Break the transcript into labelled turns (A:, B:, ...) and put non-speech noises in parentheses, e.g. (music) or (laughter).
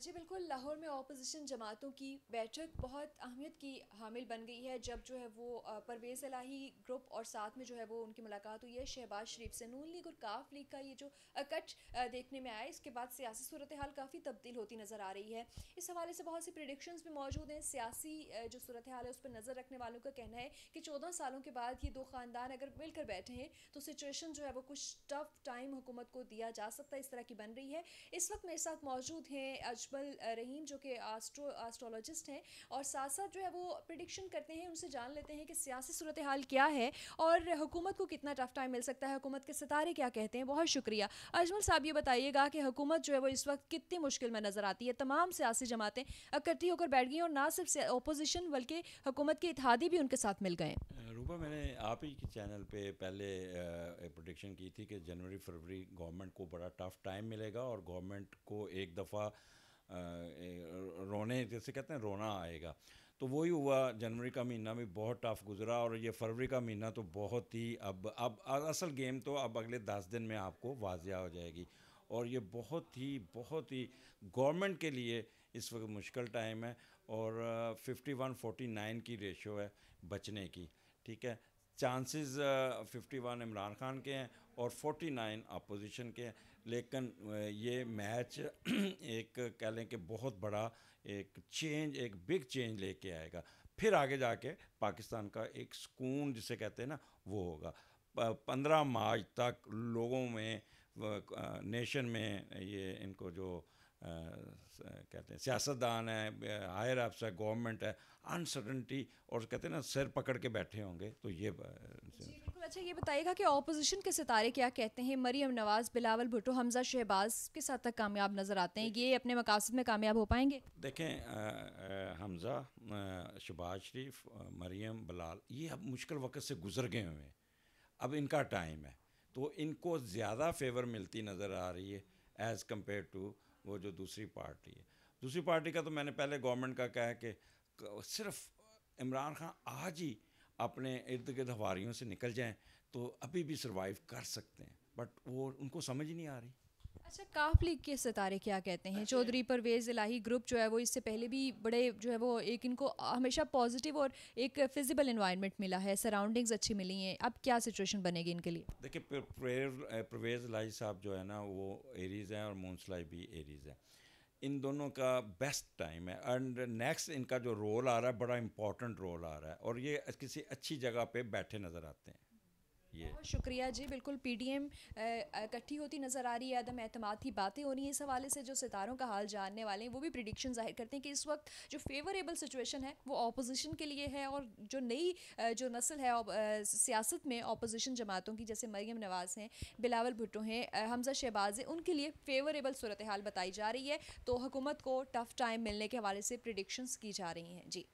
A: जी बिल्कुल लाहौर में अपोजिशन जमातों की बैठक बहुत अहमियत की हामिल बन गई है जब जो है वो परवेज़ अलाही ग्रुप और साथ में जो है वो उनकी मुलाकात हुई है शहबाज शरीफ से नून लीग और काफ लीग का ये जो कट देखने में आया इसके बाद सियासी सूरत हाल काफ़ी तब्दील होती नज़र आ रही है इस हवाले से बहुत सी प्रडिक्शन भी मौजूद हैं सियासी जो सूरत हाल है उस पर नज़र रखने वालों का कहना है कि चौदह सालों के बाद ये दो ख़ानदान अगर मिलकर बैठे हैं तो सिचुएशन जो है वो कुछ टफ टाइम हुकूमत को दिया जा सकता है इस तरह की बन रही है इस वक्त मेरे साथ मौजूद हैं अजमल रहीम uh, जो कि आस्ट्रो आस्ट्रोलॉजिस्ट हैं और साथ साथ जो है वो प्रडिक्शन करते हैं उनसे जान लेते हैं कि सियासी सूरत हाल क्या है और हुकूमत को कितना टफ टाइम मिल सकता है हुकूमत के सितारे क्या कहते हैं बहुत शुक्रिया अजमल साहब ये बताइएगा कि हुकूमत जो है वो इस वक्त कितनी मुश्किल में नज़र आती है तमाम सियासी जमातें इकट्ठी होकर बैठ गई और ना सिर्फ अपोजिशन बल्कि हुकूमत के इतिहादी भी उनके साथ मिल गए
B: रूबा मैंने आप ही के चैनल पे पहले प्रोडिक्शन की थी कि जनवरी फरवरी गवर्नमेंट को बड़ा टफ टाइम मिलेगा और गवर्नमेंट को एक दफ़ा रोने जैसे कहते हैं रोना आएगा तो वही हुआ जनवरी का महीना भी बहुत टफ गुजरा और ये फरवरी का महीना तो बहुत ही अब अब असल गेम तो अब अगले दस दिन में आपको वाजिया हो जाएगी और ये बहुत ही बहुत ही गवर्नमेंट के लिए इस वक्त मुश्किल टाइम है और 51-49 की रेशो है बचने की ठीक है चांसेस 51 इमरान खान के हैं और 49 अपोजिशन के हैं लेकिन ये मैच (clears throat) एक कह लें कि बहुत बड़ा एक चेंज एक बिग चेंज लेके आएगा फिर आगे जाके पाकिस्तान का एक सुकून जिसे कहते हैं ना वो होगा पंद्रह मार्च तक लोगों में नेशन में ये इनको जो आ, कहते हैं सियासतदान है हायर अप्स है गवर्नमेंट है अनसर्टनटी और कहते हैं ना सिर पकड़ के बैठे होंगे तो ये
A: अच्छा ये बताइएगा कि ऑपोजिशन के सितारे क्या कहते हैं मरीम नवाज बिलावल भुटो हमजा शहबाज किस हद तक कामयाब नज़र आते हैं ये अपने मकासद में कामयाब हो पाएंगे
B: देखें हमजा शहबाज शरीफ मरीम बिलाल ये अब मुश्किल वक्त से गुजर गए हुए हैं अब इनका टाइम है तो इनको ज़्यादा फेवर मिलती नज़र आ रही है एज़ कम्पेयर टू वो जो दूसरी पार्टी है दूसरी पार्टी का तो मैंने पहले गवर्नमेंट का कहा है कि सिर्फ इमरान खान आज ही अपने इर्द गिर्द हवारीयों से निकल जाएं तो अभी भी सरवाइव कर सकते हैं बट वो उनको समझ नहीं आ रही
A: अच्छा काफ लीग के सितारे क्या कहते हैं अच्छा। चौधरी परवेज़ इलाही ग्रुप जो है वो इससे पहले भी बड़े जो है वो एक इनको हमेशा पॉजिटिव और एक फिजिबल इन्वायरमेंट मिला है सराउंडिंग्स अच्छी मिली हैं अब क्या सिचुएशन बनेगी इनके लिए
B: देखिए परवेज़ इलाही साहब जो है ना वो एरीज़ हैं और मोनसलाई भी एरीज़ हैं इन दोनों का बेस्ट टाइम है एंड नेक्स्ट इनका जो रोल आ रहा है बड़ा इंपॉर्टेंट रोल आ रहा है और ये किसी अच्छी जगह पे बैठे नज़र आते हैं ये बहुत
A: शुक्रिया जी बिल्कुल पीडीएम इकट्ठी होती नज़र आ रही है अदम अहतमाद की बातें हो रही हैं इस हवाले से जो सितारों का हाल जानने वाले हैं वो भी प्रिडिक्शन जाहिर करते हैं कि इस वक्त जो फेवरेबल सिचुएशन है वो अपोजिशन के लिए है और जो नई जो नस्ल है सियासत में अपोजिशन जमातों की जैसे मरीम नवाज़ हैं बिलावल भुट्टो हैं हमजा शहबाज हैं उनके लिए फेवरेबल सूरत हाल बताई जा रही है तो हुकूमत को टफ़ टाइम मिलने के हवाले से प्रिडिक्शंस की जा रही हैं जी